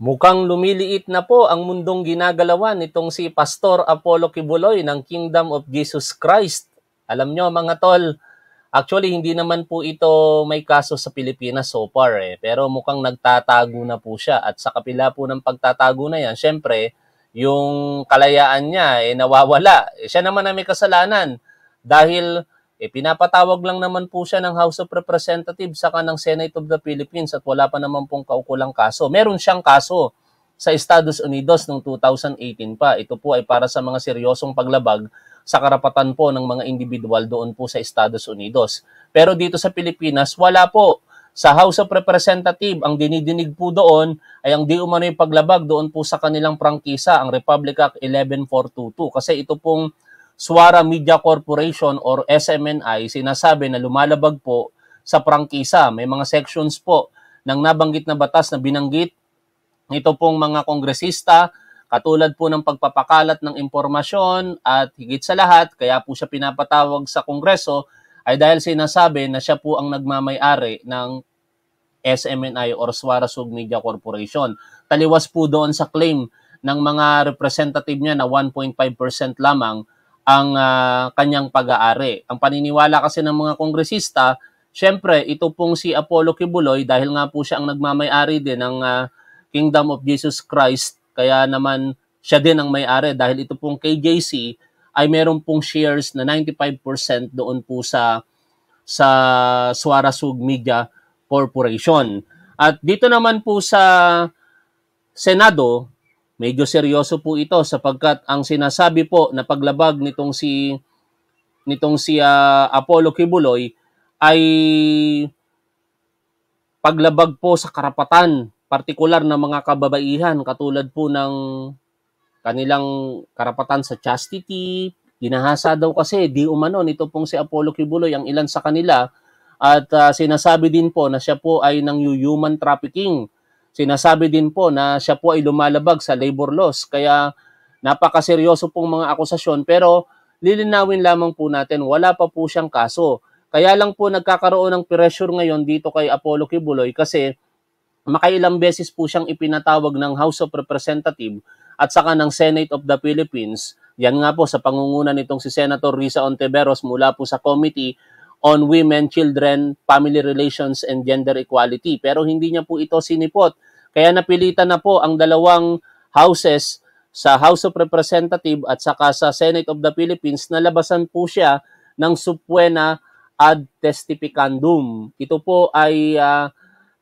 Mukhang lumiliit na po ang mundong ginagalawan nitong si Pastor Apollo Kibuloy ng Kingdom of Jesus Christ. Alam nyo mga tol, actually hindi naman po ito may kaso sa Pilipinas so far eh. Pero mukhang nagtatago na po siya at sa kapila po ng pagtatago na yan, syempre yung kalayaan niya eh nawawala. Eh, siya naman na may kasalanan dahil E pinapatawag lang naman po siya ng House of Representatives saka ng Senate of the Philippines at wala pa naman pong kaukulang kaso. Meron siyang kaso sa Estados Unidos noong 2018 pa. Ito po ay para sa mga seryosong paglabag sa karapatan po ng mga individual doon po sa Estados Unidos. Pero dito sa Pilipinas, wala po. Sa House of Representatives, ang dinidinig po doon ay ang di umano'y paglabag doon po sa kanilang prangkisa, ang Republic Act 11422. Kasi ito pong Suara Media Corporation or SMNI sinasabi na lumalabag po sa prangkisa. May mga sections po ng nabanggit na batas na binanggit ito pong mga kongresista katulad po ng pagpapakalat ng impormasyon at higit sa lahat kaya po siya pinapatawag sa Kongreso ay dahil sinasabi na siya po ang nagmamayari ng SMNI or Suarasug Media Corporation. Taliwas po doon sa claim ng mga representative niya na 1.5% lamang ang uh, kanyang pag-aari. Ang paniniwala kasi ng mga kongresista, syempre ito pong si Apollo Kibuloy dahil nga po siya ang nagmamay-ari din ng uh, Kingdom of Jesus Christ, kaya naman siya din ang may-ari dahil ito pong KJC ay meron pong shares na 95% doon po sa sa Suarasug Media Corporation. At dito naman po sa Senado, Medyo seryoso po ito sapagkat ang sinasabi po na paglabag nitong si nitong si uh, Apollo Kibuloy ay paglabag po sa karapatan partikular ng mga kababaihan katulad po ng kanilang karapatan sa chastity, ginahasa daw kasi di umano nito pong si Apollo Kibuloy ang ilan sa kanila at uh, sinasabi din po na siya po ay nang human trafficking Sinasabi din po na siya po ay lumalabag sa labor laws kaya napakaseryoso pong mga akusasyon pero lilinawin lamang po natin wala pa po siyang kaso. Kaya lang po nagkakaroon ng pressure ngayon dito kay Apollo Kibuloy kasi makailang beses po siyang ipinatawag ng House of Representatives at saka ng Senate of the Philippines. Yan nga po sa pangunguna nitong si Senator Risa Ontiveros mula po sa committee on women, children, family relations, and gender equality. Pero hindi niya po ito sinipot. Kaya napilitan na po ang dalawang houses sa House of Representatives at saka sa Senate of the Philippines na labasan po siya ng subpuena ad testificandum. Ito po ay uh, ah,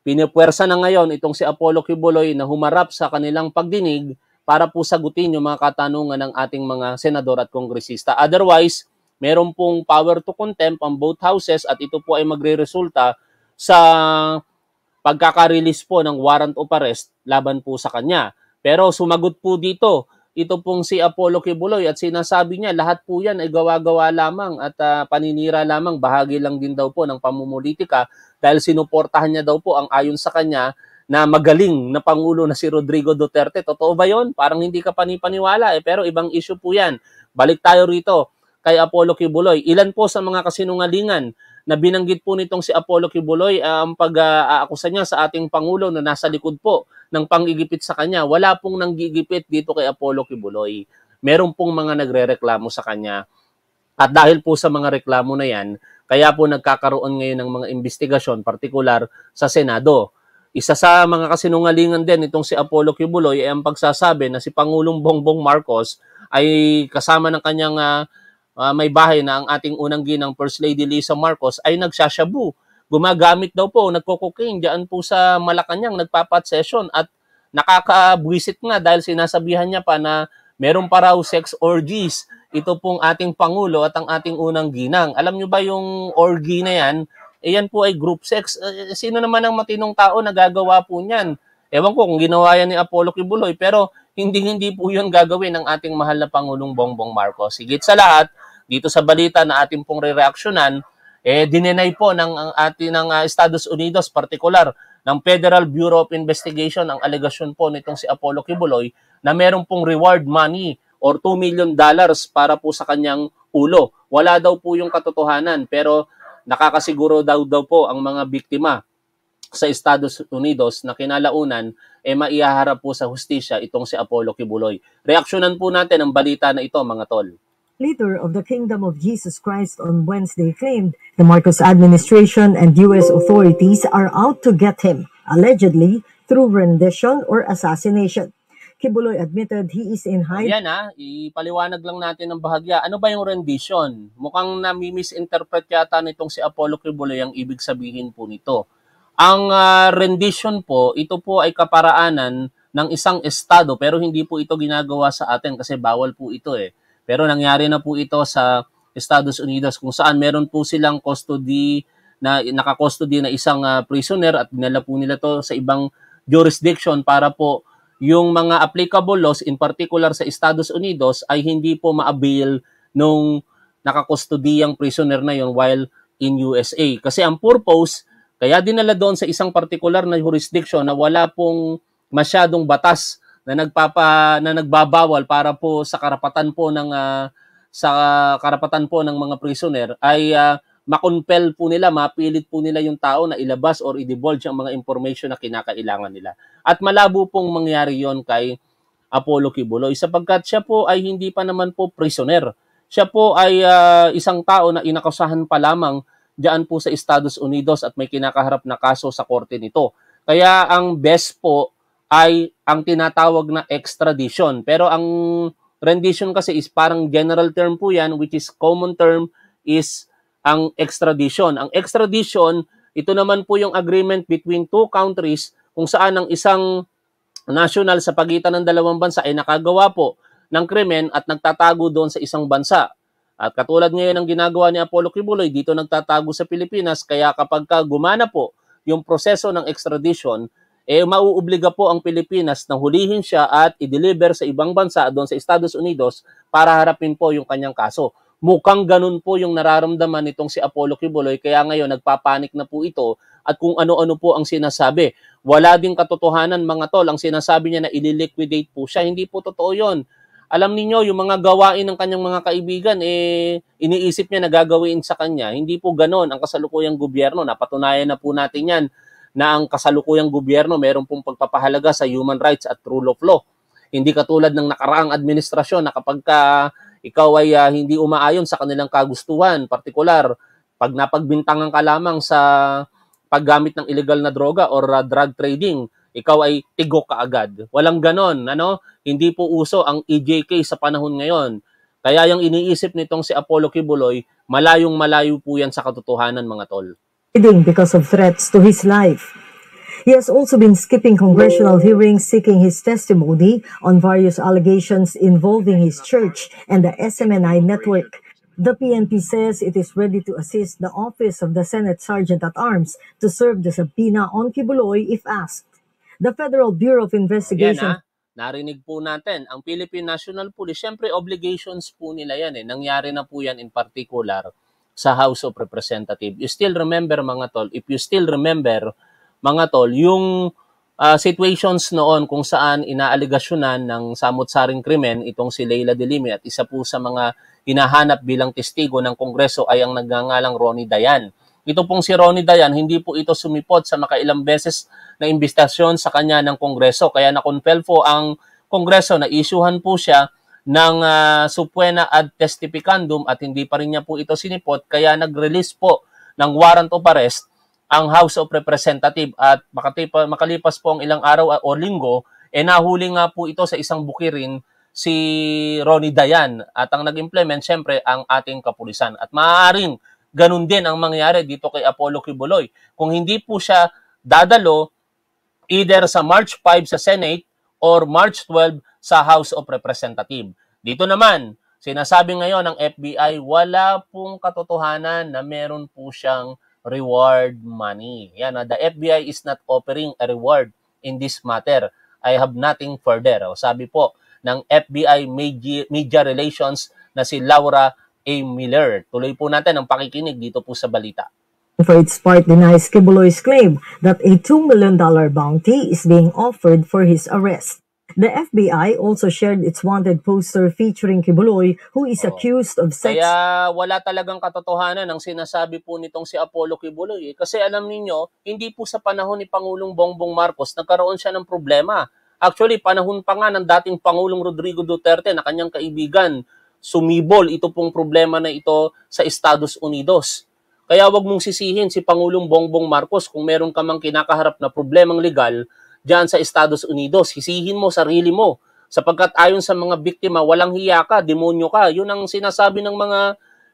pinipwersa na ngayon itong si Apollo Kibuloy na humarap sa kanilang pagdinig para po sagutin yung mga katanungan ng ating mga senador at kongresista. Otherwise, meron pong power to contempt ang both houses at ito po ay magreresulta sa pagkaka-release po ng warrant of arrest laban po sa kanya. Pero sumagot po dito, ito pong si Apollo Kibuloy at sinasabi niya lahat po yan ay gawa-gawa lamang at uh, paninira lamang, bahagi lang din daw po ng pamumulitika dahil sinuportahan niya daw po ang ayon sa kanya na magaling na pangulo na si Rodrigo Duterte. Totoo ba yon? Parang hindi ka panipaniwala eh, pero ibang issue po yan. Balik tayo rito kay Apollo Kibuloy. Ilan po sa mga kasinungalingan na binanggit po nitong si Apollo Kibuloy uh, ah, ang pag-aakusa niya sa ating Pangulo na nasa likod po ng panggigipit sa kanya. Wala pong nanggigipit dito kay Apollo Kibuloy. Meron pong mga nagrereklamo sa kanya. At dahil po sa mga reklamo na yan, kaya po nagkakaroon ngayon ng mga investigasyon, partikular sa Senado. Isa sa mga kasinungalingan din itong si Apollo Kibuloy ay ang pagsasabi na si Pangulong Bongbong Marcos ay kasama ng kanyang uh, uh, may bahay na ang ating unang ginang First Lady Lisa Marcos ay nagsashabu. Gumagamit daw po, nagko-cocaine diyan po sa Malacanang, nagpapat session at nakakabwisit nga dahil sinasabihan niya pa na meron pa raw sex orgies. Ito pong ating Pangulo at ang ating unang ginang. Alam niyo ba yung orgy na yan? Eh yan po ay group sex. Eh, sino naman ang matinong tao na gagawa po niyan? Ewan ko kung ginawa yan ni Apollo Kibuloy pero hindi hindi po yun gagawin ng ating mahal na Pangulong Bongbong Marcos. Sigit sa lahat, dito sa balita na ating pong re-reaksyonan, eh, dinenay po ng ating ng uh, Estados Unidos, particular ng Federal Bureau of Investigation, ang alegasyon po nitong si Apollo Kibuloy na meron pong reward money or 2 million dollars para po sa kanyang ulo. Wala daw po yung katotohanan pero nakakasiguro daw daw po ang mga biktima sa Estados Unidos na kinalaunan ay eh, maihaharap po sa hustisya itong si Apollo Kibuloy. Reaksyonan po natin ang balita na ito mga tol leader of the Kingdom of Jesus Christ on Wednesday claimed the Marcos administration and U.S. authorities are out to get him, allegedly through rendition or assassination. Kibuloy admitted he is in high... Yan ha, ah, ipaliwanag lang natin ng bahagya. Ano ba yung rendition? Mukhang nami-misinterpret yata nitong si Apollo Kibuloy ang ibig sabihin po nito. Ang uh, rendition po, ito po ay kaparaanan ng isang estado pero hindi po ito ginagawa sa atin kasi bawal po ito eh pero nangyari na po ito sa Estados Unidos kung saan meron po silang custody na naka-custody na isang uh, prisoner at dinala po nila to sa ibang jurisdiction para po yung mga applicable laws in particular sa Estados Unidos ay hindi po ma-avail nung nakakustody ang prisoner na yon while in USA. Kasi ang purpose, kaya dinala doon sa isang particular na jurisdiction na wala pong masyadong batas na nagpapa na nagbabawal para po sa karapatan po ng uh, sa karapatan po ng mga prisoner ay uh, ah, makompel po nila, mapilit po nila yung tao na ilabas or i-divulge ang mga information na kinakailangan nila. At malabo pong mangyari yon kay Apollo Kibuloy sapagkat siya po ay hindi pa naman po prisoner. Siya po ay uh, isang tao na inakusahan pa lamang diyan po sa Estados Unidos at may kinakaharap na kaso sa korte nito. Kaya ang best po ay ang tinatawag na extradition. Pero ang rendition kasi is parang general term po yan, which is common term is ang extradition. Ang extradition, ito naman po yung agreement between two countries kung saan ang isang national sa pagitan ng dalawang bansa ay nakagawa po ng krimen at nagtatago doon sa isang bansa. At katulad ngayon ng ginagawa ni Apollo Kibuloy, dito nagtatago sa Pilipinas, kaya kapag ka gumana po yung proseso ng extradition, eh mauobliga po ang Pilipinas na hulihin siya at i-deliver sa ibang bansa doon sa Estados Unidos para harapin po yung kanyang kaso. Mukhang ganun po yung nararamdaman nitong si Apollo Kibuloy kaya ngayon nagpapanik na po ito at kung ano-ano po ang sinasabi. Wala ding katotohanan mga tol ang sinasabi niya na ililiquidate po siya. Hindi po totoo yon. Alam niyo yung mga gawain ng kanyang mga kaibigan, eh, iniisip niya na gagawin sa kanya. Hindi po ganon ang kasalukuyang gobyerno. Napatunayan na po natin yan na ang kasalukuyang gobyerno meron pong pagpapahalaga sa human rights at rule of law. Hindi katulad ng nakaraang administrasyon na kapag ka ikaw ay uh, hindi umaayon sa kanilang kagustuhan, partikular pag napagbintangan ka lamang sa paggamit ng illegal na droga or uh, drug trading, ikaw ay tigok ka agad. Walang ganon, ano? Hindi po uso ang EJK sa panahon ngayon. Kaya yung iniisip nitong si Apollo Kibuloy, malayong malayo po yan sa katotohanan mga tol because of threats to his life. He has also been skipping congressional hearings seeking his testimony on various allegations involving his church and the SMNI network. The PNP says it is ready to assist the office of the Senate Sergeant at Arms to serve the subpoena on Kibuloy if asked. The Federal Bureau of Investigation... Yan, ah. Narinig po natin, ang Philippine National Police, syempre obligations po nila yan eh. Nangyari na po yan in particular sa House of Representatives. You still remember mga tol, if you still remember mga tol, yung uh, situations noon kung saan inaaligasyonan ng samot-saring krimen itong si Leila Dilimi at isa po sa mga hinahanap bilang testigo ng Kongreso ay ang nagngangalang Ronnie Dayan. Ito pong si Ronnie Dayan, hindi po ito sumipot sa makailang beses na imbestasyon sa kanya ng Kongreso. Kaya na-confel ang Kongreso na isuhan po siya ng uh, ah, Supuena ad testificandum at hindi pa rin niya po ito sinipot kaya nag-release po ng warrant of arrest ang House of Representative at makatipa, makalipas po ang ilang araw o linggo eh nahuli nga po ito sa isang bukirin si Ronnie Dayan at ang nag-implement siyempre ang ating kapulisan. At maaaring ganun din ang mangyari dito kay Apollo Kibuloy. Kung hindi po siya dadalo either sa March 5 sa Senate or March 12 sa House of Representatives. Dito naman, sinasabi ngayon ng FBI, wala pong katotohanan na meron po siyang reward money. Yan, ah, the FBI is not offering a reward in this matter. I have nothing further. Sabi po ng FBI Media Relations na si Laura A. Miller. Tuloy po natin ang pakikinig dito po sa balita. For its part, denies Kibuloy's claim that a $2 million bounty is being offered for his arrest. The FBI also shared its wanted poster featuring Kibuloy who is oh. accused of sex. Kaya wala talagang katotohanan ang sinasabi po nitong si Apollo Kibuloy. Eh. Kasi alam niyo hindi po sa panahon ni Pangulong Bongbong Marcos nagkaroon siya ng problema. Actually, panahon pa nga ng dating Pangulong Rodrigo Duterte na kanyang kaibigan, sumibol ito pong problema na ito sa Estados Unidos. Kaya wag mong sisihin si Pangulong Bongbong Marcos kung meron ka mang kinakaharap na problemang legal, dyan sa Estados Unidos. Hisihin mo sarili mo sapagkat ayon sa mga biktima, walang hiya ka, demonyo ka. Yun ang sinasabi ng mga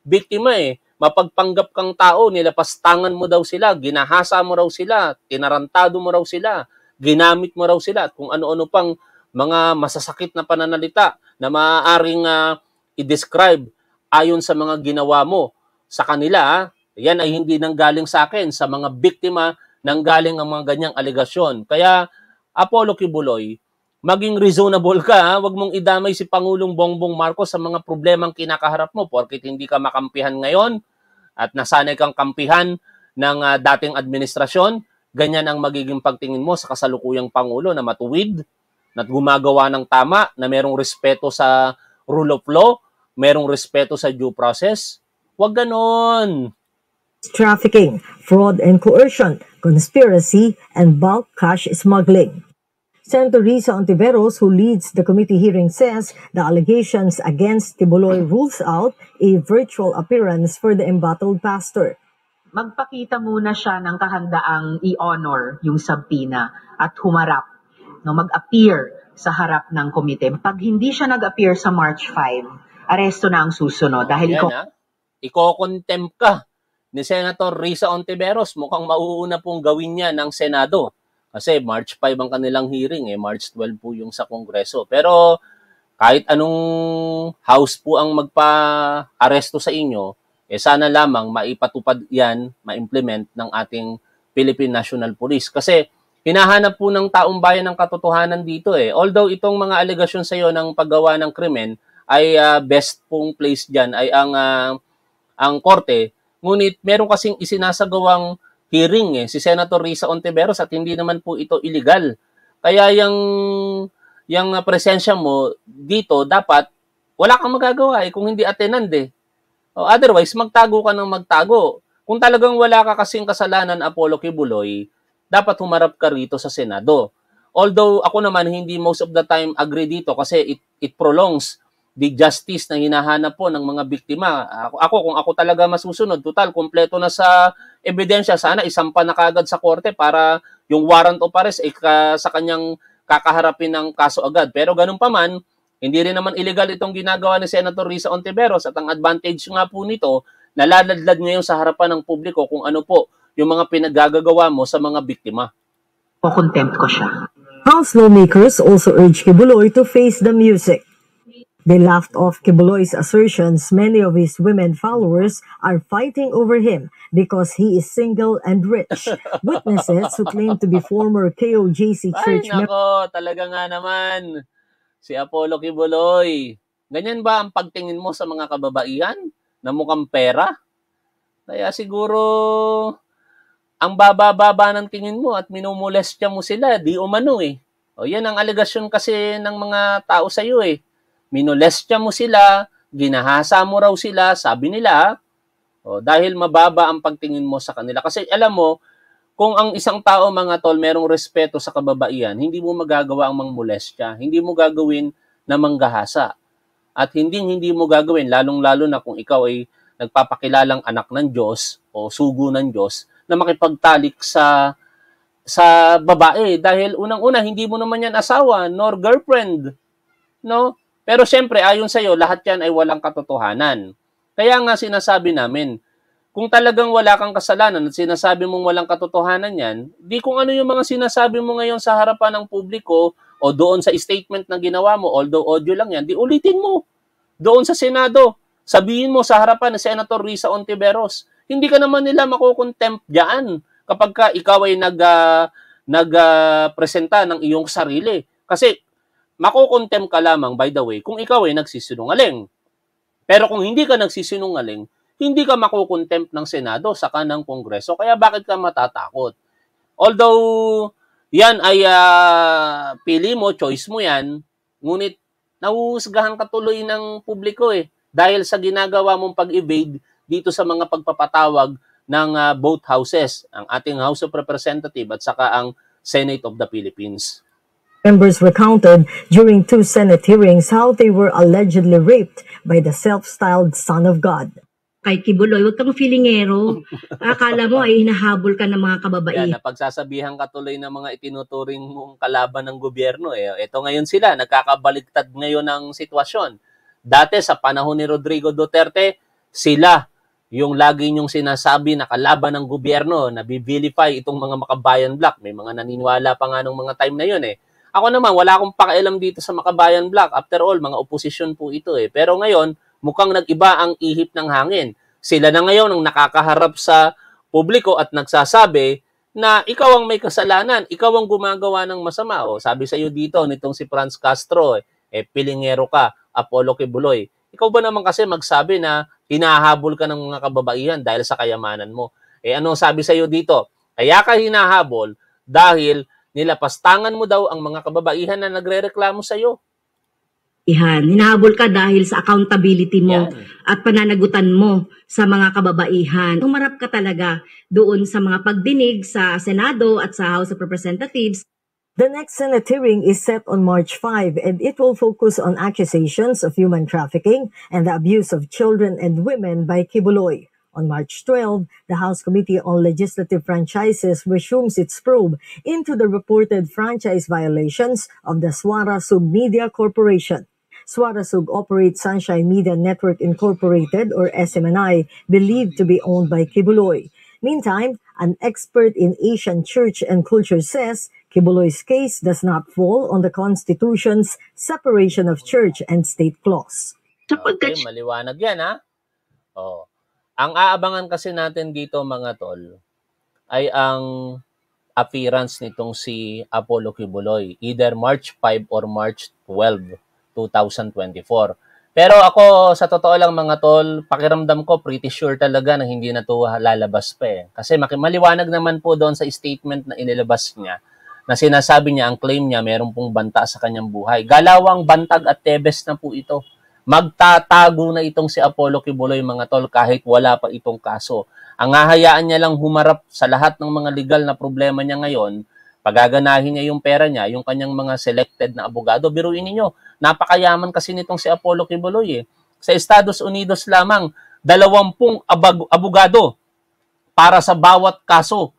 biktima eh. Mapagpanggap kang tao, nilapastangan mo daw sila, ginahasa mo raw sila, tinarantado mo raw sila, ginamit mo raw sila, at kung ano-ano pang mga masasakit na pananalita na maaaring uh, i-describe ayon sa mga ginawa mo sa kanila. Ah. Yan ay hindi nanggaling sa akin, sa mga biktima nanggaling ang mga ganyang alegasyon. Kaya Apollo Kibuloy, maging reasonable ka, ha? wag mong idamay si Pangulong Bongbong Marcos sa mga problemang kinakaharap mo porkit hindi ka makampihan ngayon at nasanay kang kampihan ng uh, dating administrasyon, ganyan ang magiging pagtingin mo sa kasalukuyang Pangulo na matuwid, na gumagawa ng tama, na merong respeto sa rule of law, merong respeto sa due process. Huwag ganon trafficking, fraud and coercion, conspiracy, and bulk cash smuggling. Senator Risa Ontiveros, who leads the committee hearing, says the allegations against Tibuloy rules out a virtual appearance for the embattled pastor. Magpakita muna siya ng kahandaang i-honor yung subpoena at humarap, no, mag-appear sa harap ng committee. Pag hindi siya nag-appear sa March 5, aresto na ang susunod. dahil iko- ko- ah. Iko-contempt ka ni Senator Risa Ontiveros. Mukhang mauuna pong gawin niya ng Senado. Kasi March 5 ang kanilang hearing, eh. March 12 po yung sa Kongreso. Pero kahit anong house po ang magpa-aresto sa inyo, eh sana lamang maipatupad yan, ma-implement ng ating Philippine National Police. Kasi hinahanap po ng taong bayan ng katotohanan dito eh. Although itong mga alegasyon sa iyo ng paggawa ng krimen ay uh, best pong place diyan ay ang uh, ang korte Ngunit meron kasing isinasagawang hearing eh, si Senator Risa Ontiveros at hindi naman po ito illegal. Kaya yung, yung ah, presensya mo dito, dapat wala kang magagawa eh kung hindi attendant eh. O, oh, otherwise, magtago ka ng magtago. Kung talagang wala ka kasing kasalanan, Apollo Kibuloy, dapat humarap ka rito sa Senado. Although ako naman hindi most of the time agree dito kasi it, it prolongs the justice na hinahanap po ng mga biktima. Ako, ako kung ako talaga masusunod, total kumpleto na sa ebidensya sana isampa na kagad sa korte para yung warrant of arrest ay eh, ka, sa kanyang kakaharapin ng kaso agad. Pero ganun pa man, hindi rin naman illegal itong ginagawa ni Senator Risa Ontiveros at ang advantage nga po nito, nalaladlad niya yung sa harapan ng publiko kung ano po yung mga pinaggagawa mo sa mga biktima. Kukontempt ko siya. House lawmakers also urge Kibuloy to face the music. They laughed off Kibuloy's assertions many of his women followers are fighting over him because he is single and rich. Witnesses who claim to be former KOJC church members... Ay, nako, talaga nga naman. Si Apollo Kibuloy. Ganyan ba ang pagtingin mo sa mga kababaihan na mukhang pera? Kaya siguro ang bababa ng tingin mo at minumulestya mo sila, di umano eh. O yan ang alegasyon kasi ng mga tao sa iyo eh minolestya mo sila, ginahasa mo raw sila, sabi nila, oh, dahil mababa ang pagtingin mo sa kanila. Kasi alam mo, kung ang isang tao mga tol merong respeto sa kababaihan, hindi mo magagawa ang mangmolestya, hindi mo gagawin na manggahasa. At hindi hindi mo gagawin lalong-lalo na kung ikaw ay nagpapakilalang anak ng Diyos o sugo ng Diyos na makipagtalik sa sa babae dahil unang-una hindi mo naman yan asawa nor girlfriend no pero siyempre, ayon sa iyo, lahat yan ay walang katotohanan. Kaya nga sinasabi namin, kung talagang wala kang kasalanan at sinasabi mong walang katotohanan yan, di kung ano yung mga sinasabi mo ngayon sa harapan ng publiko o doon sa statement na ginawa mo, although audio lang yan, di ulitin mo. Doon sa Senado, sabihin mo sa harapan ni Senator Risa Ontiveros, hindi ka naman nila makukontempt diyan kapag ka ikaw ay nag, uh, nag uh, ng iyong sarili. Kasi makukontem ka lamang, by the way, kung ikaw ay nagsisinungaling. Pero kung hindi ka nagsisinungaling, hindi ka makukontempt ng Senado saka ng Kongreso. Kaya bakit ka matatakot? Although, yan ay uh, pili mo, choice mo yan, ngunit nahuhusgahan ka tuloy ng publiko eh. Dahil sa ginagawa mong pag-evade dito sa mga pagpapatawag ng uh, both houses, ang ating House of Representatives at saka ang Senate of the Philippines. Members recounted during two Senate hearings how they were allegedly raped by the self-styled Son of God. Kay Kibuloy, huwag kang feelingero. Akala mo ay hinahabol ka ng mga kababaihan. Yan, napagsasabihan ka tuloy ng mga itinuturing mong kalaban ng gobyerno. Eh. Ito ngayon sila, nagkakabaliktad ngayon ng sitwasyon. Dati sa panahon ni Rodrigo Duterte, sila yung lagi niyong sinasabi na kalaban ng gobyerno, na nabibilify itong mga makabayan black. May mga naniniwala pa nga nung mga time na yun eh. Ako naman, wala akong pakialam dito sa Makabayan Black. After all, mga oposisyon po ito eh. Pero ngayon, mukhang nag-iba ang ihip ng hangin. Sila na ngayon ang nakakaharap sa publiko at nagsasabi na ikaw ang may kasalanan, ikaw ang gumagawa ng masama. O, sabi sa iyo dito nitong si Franz Castro, eh, eh pilingero ka, Apollo Kibuloy. Ikaw ba naman kasi magsabi na hinahabol ka ng mga kababaihan dahil sa kayamanan mo? Eh ano sabi sa iyo dito? Kaya ka hinahabol dahil Nilapastangan mo daw ang mga kababaihan na nagrereklamo sa iyo. Ihan, hinahabol ka dahil sa accountability mo Yan. at pananagutan mo sa mga kababaihan. Tumarap ka talaga doon sa mga pagdinig sa Senado at sa House of Representatives. The next Senate hearing is set on March 5 and it will focus on accusations of human trafficking and the abuse of children and women by Kibuloy. On March 12, the House Committee on Legislative Franchises resumes its probe into the reported franchise violations of the Swarasug Media Corporation. Swarasug operates Sunshine Media Network Incorporated, or SMNI, believed to be owned by Kibuloy. Meantime, an expert in Asian church and culture says Kibuloy's case does not fall on the Constitution's separation of church and state clause. Okay, maliwanag yan ha. Oh. Ang aabangan kasi natin dito mga tol ay ang appearance nitong si Apollo Kibuloy, either March 5 or March 12, 2024. Pero ako, sa totoo lang mga tol, pakiramdam ko pretty sure talaga na hindi na to lalabas pa eh. Kasi maliwanag naman po doon sa statement na inilabas niya na sinasabi niya, ang claim niya, meron pong banta sa kanyang buhay. Galawang bantag at tebes na po ito. Magtatago na itong si Apollo Kibuloy mga tol kahit wala pa itong kaso. Ang hahayaan niya lang humarap sa lahat ng mga legal na problema niya ngayon, pagaganahin niya yung pera niya, yung kanyang mga selected na abogado. Biruin ninyo, napakayaman kasi nitong si Apollo Kibuloy eh. Sa Estados Unidos lamang, dalawampung abogado para sa bawat kaso.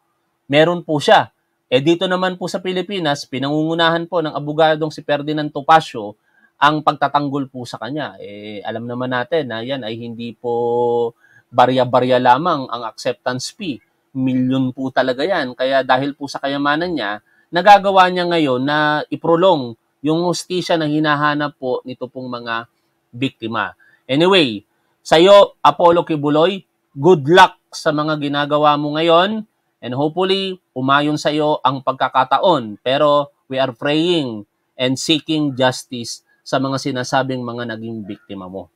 Meron po siya. Eh dito naman po sa Pilipinas, pinangungunahan po ng abogadong si Ferdinand Topacio ang pagtatanggol po sa kanya. Eh, alam naman natin na yan ay hindi po barya-barya lamang ang acceptance fee. Milyon po talaga yan. Kaya dahil po sa kayamanan niya, nagagawa niya ngayon na iprolong yung hustisya na hinahanap po nito pong mga biktima. Anyway, sa iyo, Apollo Kibuloy, good luck sa mga ginagawa mo ngayon and hopefully umayon iyo ang pagkakataon. Pero we are praying and seeking justice sa mga sinasabing mga naging biktima mo.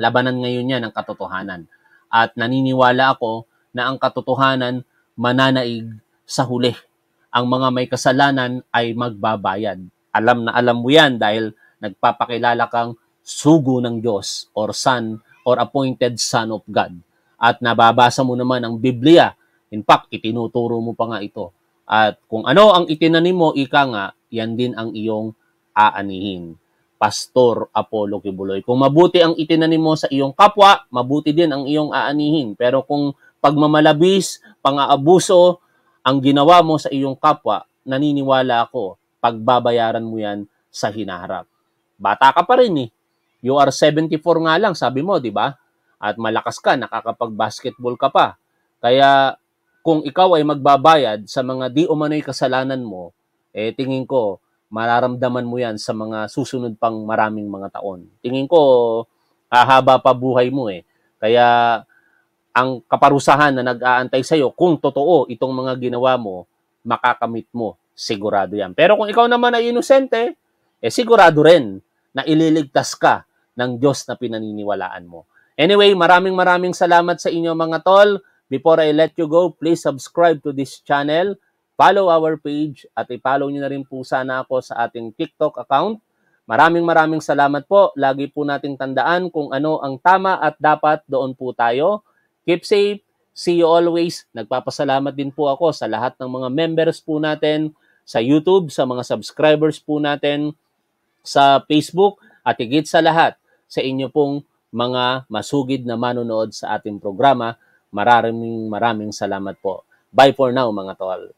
Labanan ngayon niya ang katotohanan. At naniniwala ako na ang katotohanan mananaig sa huli. Ang mga may kasalanan ay magbabayad. Alam na alam mo yan dahil nagpapakilala kang sugo ng Diyos or son or appointed son of God. At nababasa mo naman ang Biblia. In fact, itinuturo mo pa nga ito. At kung ano ang itinanim mo, ika nga, yan din ang iyong aanihin. Pastor Apollo Kibuloy. Kung mabuti ang itinanim mo sa iyong kapwa, mabuti din ang iyong aanihin. Pero kung pagmamalabis, pang-aabuso, ang ginawa mo sa iyong kapwa, naniniwala ako, pagbabayaran mo yan sa hinaharap. Bata ka pa rin eh. You are 74 nga lang, sabi mo, di ba? At malakas ka, nakakapag-basketball ka pa. Kaya kung ikaw ay magbabayad sa mga di umano'y kasalanan mo, eh tingin ko, mararamdaman mo yan sa mga susunod pang maraming mga taon. Tingin ko, hahaba pa buhay mo eh. Kaya, ang kaparusahan na nag-aantay sa'yo, kung totoo itong mga ginawa mo, makakamit mo. Sigurado yan. Pero kung ikaw naman ay inosente, eh sigurado rin na ililigtas ka ng Diyos na pinaniniwalaan mo. Anyway, maraming maraming salamat sa inyo mga tol. Before I let you go, please subscribe to this channel follow our page at i-follow nyo na rin po sana ako sa ating TikTok account. Maraming maraming salamat po. Lagi po nating tandaan kung ano ang tama at dapat doon po tayo. Keep safe. See you always. Nagpapasalamat din po ako sa lahat ng mga members po natin sa YouTube, sa mga subscribers po natin sa Facebook at higit sa lahat sa inyo pong mga masugid na manonood sa ating programa. Maraming maraming salamat po. Bye for now mga tol.